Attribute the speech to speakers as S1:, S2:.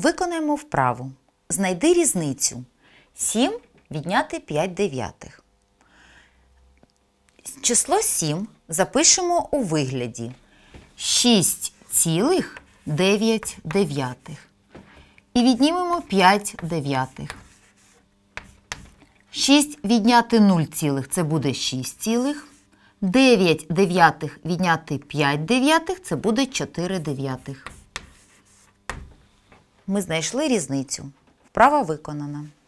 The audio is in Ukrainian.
S1: Виконаємо вправу. Знайди різницю. 7 відняти 5 дев'ятих. Число 7 запишемо у вигляді 6,9 І віднімемо 5 дев'ятих. 6 відняти 0, цілих це буде 6, цілих. 9 дев'ятих відняти 5 дев'ятих це буде 4 дев'ятих ми знайшли різницю. Вправа виконана.